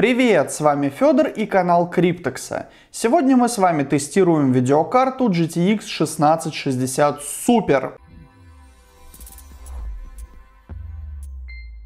Привет, с вами Федор и канал Криптекса. Сегодня мы с вами тестируем видеокарту GTX 1660 Super.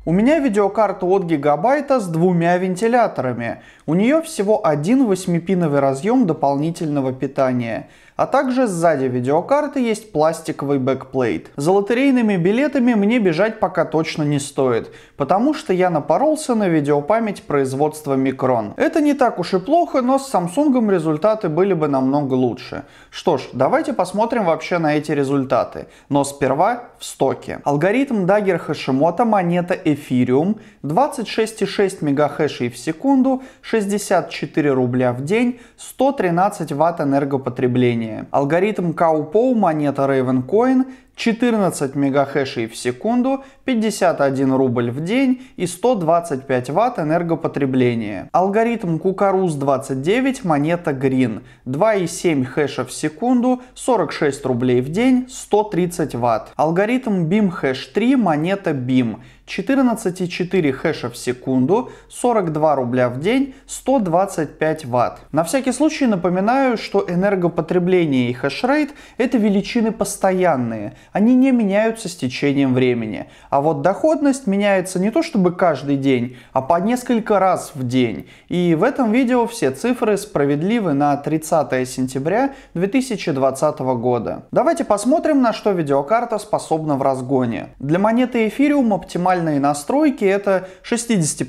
У меня видеокарта от гигабайта с двумя вентиляторами. У нее всего один 8-пиновый разъем дополнительного питания. А также сзади видеокарты есть пластиковый бэкплейт. За лотерейными билетами мне бежать пока точно не стоит, потому что я напоролся на видеопамять производства Micron. Это не так уж и плохо, но с Samsung результаты были бы намного лучше. Что ж, давайте посмотрим вообще на эти результаты. Но сперва в стоке. Алгоритм Dagger Hashimoto монета Ethereum 26,6 мегахэшей в секунду, 64 рубля в день, 113 ватт энергопотребления явление. Алгоритм Каупоума, монета Ravencoin, 14 мегахешей в секунду, 51 рубль в день и 125 ватт энергопотребления. Алгоритм Кукаруз-29 монета Green 2,7 хэша в секунду, 46 рублей в день, 130 ватт. Алгоритм BIM-хэш-3 монета BIM 14,4 хэша в секунду, 42 рубля в день, 125 ватт. На всякий случай напоминаю, что энергопотребление и хешрейт это величины постоянные, они не меняются с течением времени. А вот доходность меняется не то чтобы каждый день, а по несколько раз в день. И в этом видео все цифры справедливы на 30 сентября 2020 года. Давайте посмотрим, на что видеокарта способна в разгоне. Для монеты Ethereum оптимальные настройки это 60%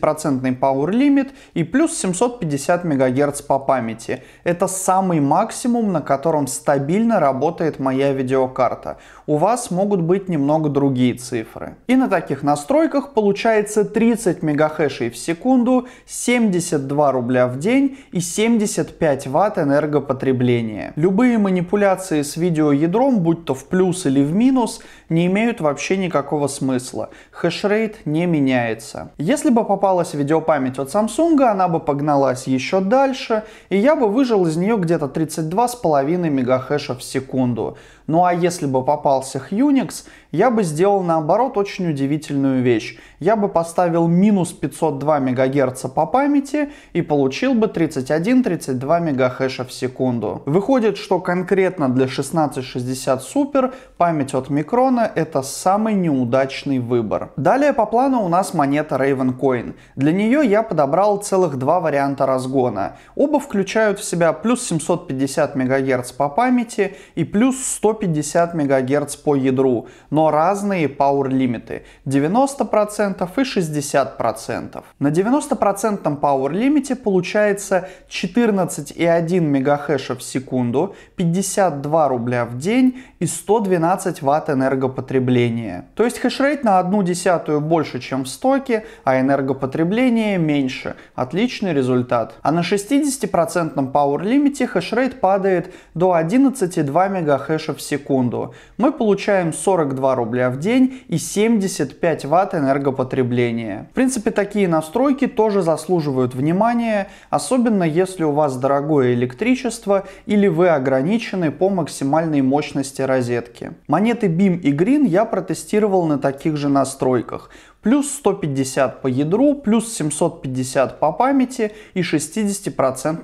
power limit и плюс 750 МГц по памяти. Это самый максимум, на котором стабильно работает моя видеокарта. У вас могут быть немного другие цифры. И на таких настройках получается 30 мегахэшей в секунду, 72 рубля в день и 75 ватт энергопотребления. Любые манипуляции с видеоядром, будь то в плюс или в минус, не имеют вообще никакого смысла. Хэшрейт не меняется. Если бы попалась видеопамять от Samsung, она бы погналась еще дальше, и я бы выжил из нее где-то 32,5 мегахэша в секунду. Ну а если бы попался инстанциях Unix, я бы сделал наоборот очень удивительную вещь. Я бы поставил минус 502 МГц по памяти и получил бы 31-32 МГц в секунду. Выходит, что конкретно для 1660 Super память от Микрона это самый неудачный выбор. Далее по плану у нас монета Raven Coin. Для нее я подобрал целых два варианта разгона. Оба включают в себя плюс 750 МГц по памяти и плюс 150 МГц по ядру, но разные power лимиты 90% и 60%. На 90% power лимите получается 14,1 мегахэша в секунду, 52 рубля в день и 112 ватт энергопотребления. То есть хешрейт на одну десятую больше, чем в стоке, а энергопотребление меньше. Отличный результат. А на 60% power лимите хешрейт падает до 11,2 мегахэша в секунду. Мы получаем получаем 42 рубля в день и 75 ватт энергопотребления. В принципе, такие настройки тоже заслуживают внимания, особенно если у вас дорогое электричество или вы ограничены по максимальной мощности розетки. Монеты BIM и Green я протестировал на таких же настройках плюс 150 по ядру, плюс 750 по памяти и 60%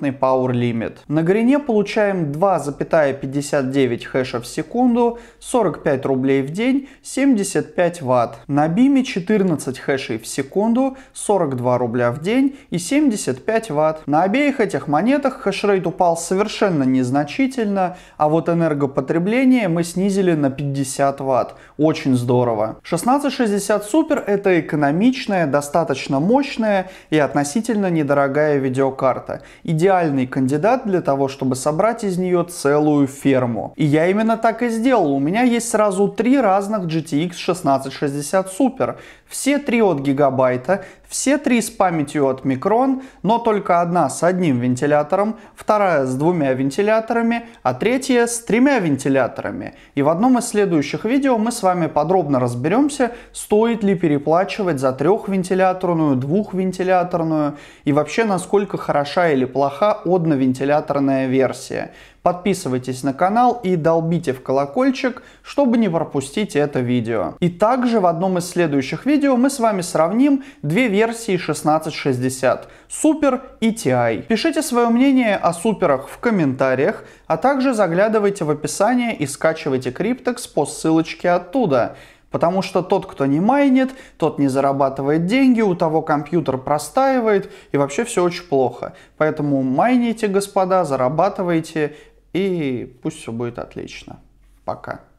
power limit. На грине получаем 2,59 хэша в секунду, 45 рублей в день, 75 ватт. На биме 14 хэшей в секунду, 42 рубля в день и 75 ватт. На обеих этих монетах хэшрейт упал совершенно незначительно, а вот энергопотребление мы снизили на 50 ватт. Очень здорово. 1660 Super это экономичная, достаточно мощная и относительно недорогая видеокарта. Идеальный кандидат для того, чтобы собрать из нее целую ферму. И я именно так и сделал. У меня есть сразу три разных GTX 1660 Super. Все три от гигабайта, все три с памятью от Micron, но только одна с одним вентилятором, вторая с двумя вентиляторами, а третья с тремя вентиляторами. И в одном из следующих видео мы с вами подробно разберемся, стоит ли переплачивать оплачивать за трехвентиляторную, двухвентиляторную и вообще насколько хороша или плоха одновентиляторная версия. Подписывайтесь на канал и долбите в колокольчик, чтобы не пропустить это видео. И также в одном из следующих видео мы с вами сравним две версии 1660 – Super и TI. Пишите свое мнение о суперах в комментариях, а также заглядывайте в описание и скачивайте криптекс по ссылочке оттуда – Потому что тот, кто не майнит, тот не зарабатывает деньги, у того компьютер простаивает, и вообще все очень плохо. Поэтому майните, господа, зарабатывайте, и пусть все будет отлично. Пока.